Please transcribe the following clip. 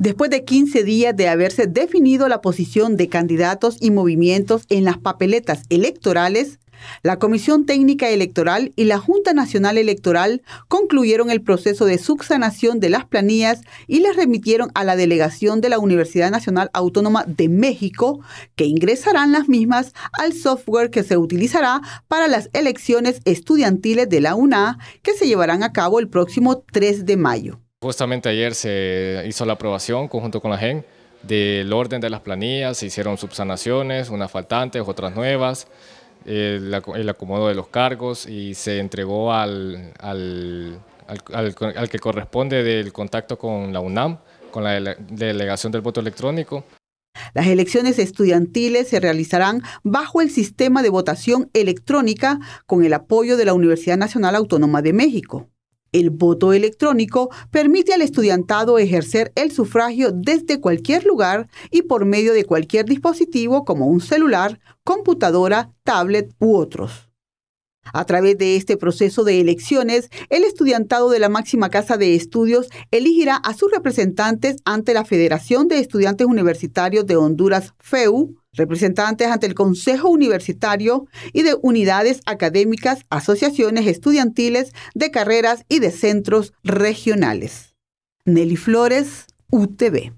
Después de 15 días de haberse definido la posición de candidatos y movimientos en las papeletas electorales, la Comisión Técnica Electoral y la Junta Nacional Electoral concluyeron el proceso de subsanación de las planillas y las remitieron a la delegación de la Universidad Nacional Autónoma de México, que ingresarán las mismas al software que se utilizará para las elecciones estudiantiles de la UNA, que se llevarán a cabo el próximo 3 de mayo. Justamente ayer se hizo la aprobación conjunto con la GEN del orden de las planillas, se hicieron subsanaciones, unas faltantes, otras nuevas, el, acomodo de los cargos y se entregó al, que corresponde del contacto con la UNAM, con la delegación del voto electrónico. Las elecciones estudiantiles se realizarán bajo el sistema de votación electrónica con el apoyo de la Universidad Nacional Autónoma de México. El voto electrónico permite al estudiantado ejercer el sufragio desde cualquier lugar y por medio de cualquier dispositivo como un celular, computadora, tablet u otros. A través de este proceso de elecciones, el estudiantado de la máxima casa de estudios elegirá a sus representantes ante la Federación de Estudiantes Universitarios de Honduras, FEU, representantes ante el Consejo Universitario y de unidades académicas, asociaciones estudiantiles, de carreras y de centros regionales. Nelly Flores, UTV.